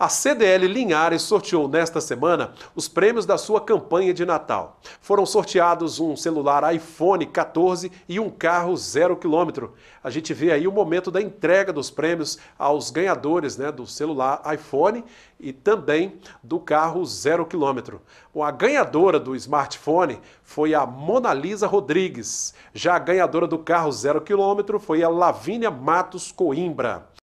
A CDL Linhares sorteou nesta semana os prêmios da sua campanha de Natal. Foram sorteados um celular iPhone 14 e um carro zero quilômetro. A gente vê aí o momento da entrega dos prêmios aos ganhadores né, do celular iPhone e também do carro zero quilômetro. Bom, a ganhadora do smartphone foi a Mona Lisa Rodrigues. Já a ganhadora do carro zero quilômetro foi a Lavínia Matos Coimbra.